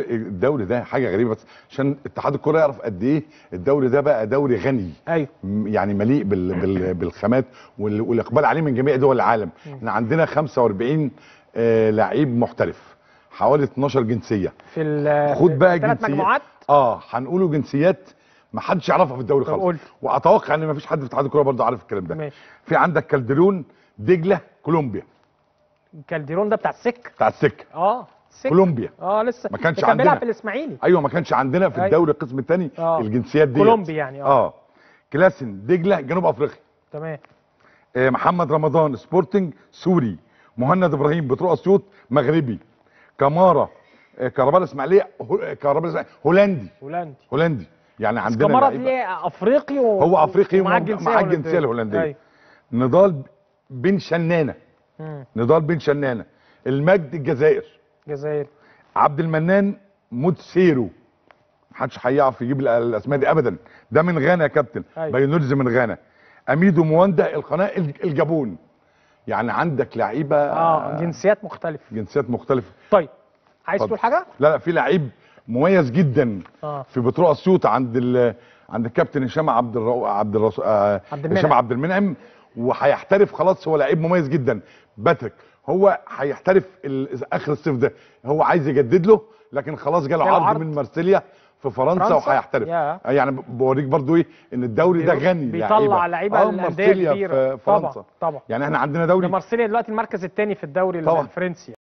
الدوري ده حاجه غريبه بس عشان اتحاد الكره يعرف قد ايه الدوري ده بقى دوري غني ايوه يعني مليء بال بال بالخامات والاقبال عليه من جميع دول العالم احنا عندنا 45 آه لعيب محترف حوالي 12 جنسيه في خد بقى جنسيات مجموعات اه هنقوله جنسيات ما حدش يعرفها في الدوري خالص واتوقع ان ما فيش حد في اتحاد الكره برضه عارف الكلام ده ماشي. في عندك كالديرون دجله كولومبيا كالديرون ده بتاع السك بتاع السك اه كولومبيا اه لسه ما كانش كان عندنا بيلعب في الاسماعيلي ايوه ما كانش عندنا في أيوة. الدوري القسم الثاني آه. الجنسيات دي كولومبيا يعني اه, آه. كلاسن دجله جنوب افريقيا تمام آه محمد رمضان سبورتنج سوري مهند ابراهيم بترو اسيوط مغربي كماره آه كهرباء الاسماعيليه كهرباء الاسماعيليه هولندي هولندي هولندي يعني عندنا كماره دي افريقي و... هو افريقي ومعاه الجنسيه الهولنديه أيوه. نضال بن شنانه مم. نضال بن شنانه المجد الجزائر جزائر عبد المنان موتسيرو محدش هيعرف يجيب الاسماء دي ابدا ده من غانا يا كابتن بايونيرز من غانا اميدو مواندا القناه الجابون يعني عندك لعيبه اه جنسيات مختلفه جنسيات مختلفه طيب عايز تقول حاجه لا لا في لعيب مميز جدا آه. في بترو اسيوط عند ال... عند الكابتن هشام عبد الرو... عبد الرسول آه... هشام عبد المنعم وهيحترف خلاص هو لعيب مميز جدا باتريك هو هيحترف اخر الصيف ده هو عايز يجدد له لكن خلاص جاله عرض من مارسيليا في فرنسا وهيحترف يعني بوريك برضو ايه ان الدوري ده غني بيطلع لعيبه اه مارسيليا في فرنسا طبعا طبعا يعني احنا عندنا دوري مارسيليا دلوقتي المركز الثاني في الدوري الفرنسي